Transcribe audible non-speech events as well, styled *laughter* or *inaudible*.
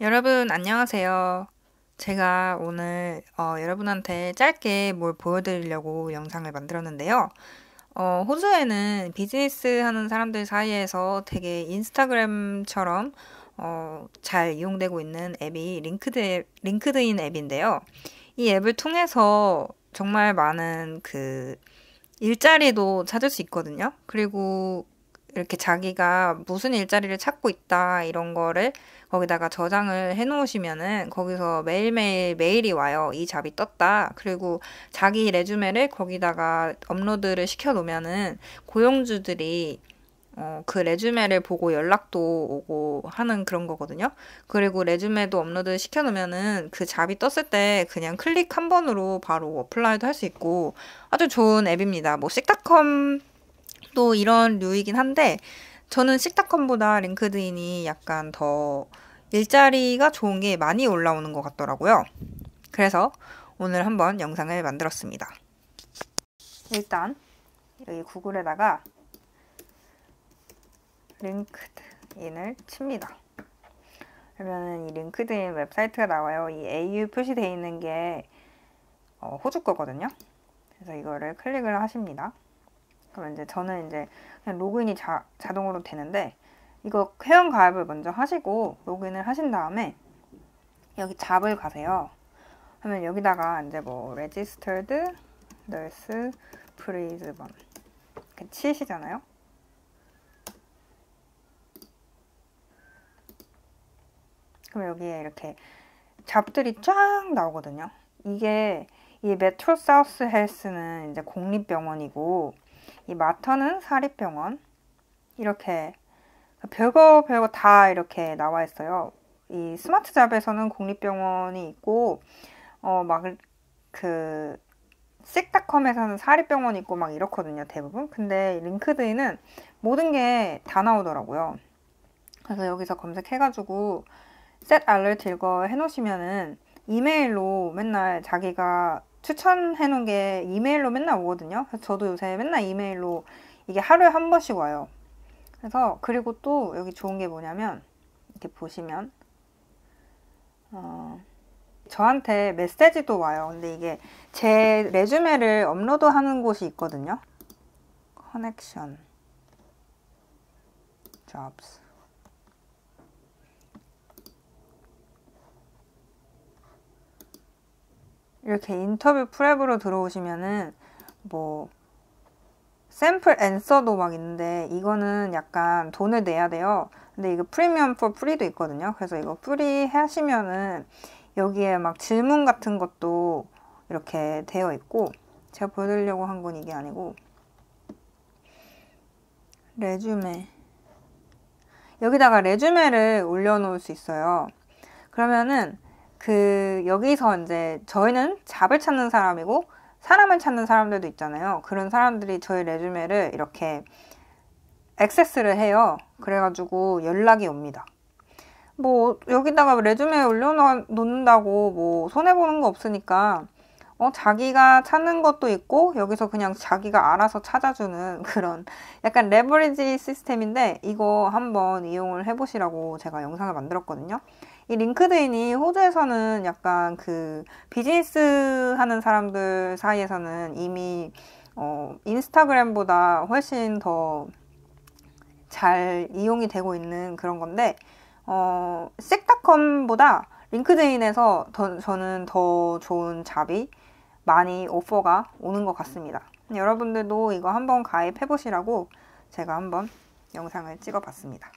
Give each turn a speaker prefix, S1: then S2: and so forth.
S1: 여러분 안녕하세요. 제가 오늘 어, 여러분한테 짧게 뭘 보여드리려고 영상을 만들었는데요. 어, 호주에는 비즈니스 하는 사람들 사이에서 되게 인스타그램처럼 어, 잘 이용되고 있는 앱이 링크드, 링크드인 앱인데요. 이 앱을 통해서 정말 많은 그 일자리도 찾을 수 있거든요. 그리고 이렇게 자기가 무슨 일자리를 찾고 있다 이런 거를 거기다가 저장을 해 놓으시면은 거기서 매일매일 메일이 와요. 이 잡이 떴다. 그리고 자기 레주메를 거기다가 업로드를 시켜 놓으면은 고용주들이 어, 그 레주메를 보고 연락도 오고 하는 그런 거거든요. 그리고 레주메도 업로드 시켜놓으면은 그 잡이 떴을 때 그냥 클릭 한 번으로 바로 어플라이도 할 수 있고 아주 좋은 앱입니다. 뭐, 식닷컴 또 이런 류이긴 한데 저는 식탁컴보다 링크드인이 약간 더 일자리가 좋은 게 많이 올라오는 것 같더라고요. 그래서 오늘 한번 영상을 만들었습니다. 일단 여기 구글에다가 링크드인을 칩니다. 그러면 이 링크드인 웹사이트가 나와요. 이 AU 표시되어 있는 게 어, 호주 거거든요. 그래서 이거를 클릭을 하십니다. 그럼 이제 저는 이제 그냥 로그인이 자, 자동으로 되는데 이거 회원 가입을 먼저 하시고 로그인을 하신 다음에 여기 잡을 가세요. 하면 여기다가 이제 뭐 registered nurse b r i a n e 이렇게 치시잖아요. 그럼 여기에 이렇게 잡들이 쫙 나오거든요. 이게 이 메트로 사우스 헬스는 이제 공립병원이고 이 마터는 사립병원 이렇게 별거 별거 다 이렇게 나와 있어요. 이 스마트 잡에서는 공립병원이 있고 어 막그 식닷컴에서는 사립병원 있고 막 이렇거든요 대부분. 근데 링크드인은 모든 게 다 나오더라고요. 그래서 여기서 검색해가지고 셋 알레트 이거 해놓으시면은 이메일로 맨날 자기가 추천해 놓은 게 이메일로 맨날 오거든요. 저도 요새 맨날 이메일로 이게 하루에 한 번씩 와요. 그래서 그리고 또 여기 좋은 게 뭐냐면 이렇게 보시면 어, 저한테 메시지도 와요. 근데 이게 제 레주메를 업로드하는 곳이 있거든요. 커넥션 잡스 이렇게 인터뷰 프랩으로 들어오시면은 뭐 샘플 앤서도 막 있는데 이거는 약간 돈을 내야 돼요. 근데 이거 프리미엄 포 프리도 있거든요. 그래서 이거 프리 하시면은 여기에 막 질문 같은 것도 이렇게 되어 있고 제가 보여드리려고 한 건 이게 아니고 레주메 여기다가 레주메를 올려놓을 수 있어요. 그러면은 그 여기서 이제 저희는 잡을 찾는 사람이고 사람을 찾는 사람들도 있잖아요. 그런 사람들이 저희 레즈메를 이렇게 액세스를 해요. 그래가지고 연락이 옵니다. 뭐 여기다가 레즈메 올려놓는다고 뭐 손해보는 거 없으니까 어, 자기가 찾는 것도 있고 여기서 그냥 자기가 알아서 찾아주는 *laughs* 그런 약간 레버리지 시스템인데 이거 한번 이용을 해보시라고 제가 영상을 만들었거든요. 이 링크드인이 호주에서는 약간 그 비즈니스 하는 사람들 사이에서는 이미 어, 인스타그램보다 훨씬 더 잘 이용이 되고 있는 그런 건데 어, 섹닷컴보다 링크드인에서 더, 저는 더 좋은 잡이 많이 오퍼가 오는 것 같습니다. 여러분들도 이거 한번 가입해 보시라고 제가 한번 영상을 찍어 봤습니다.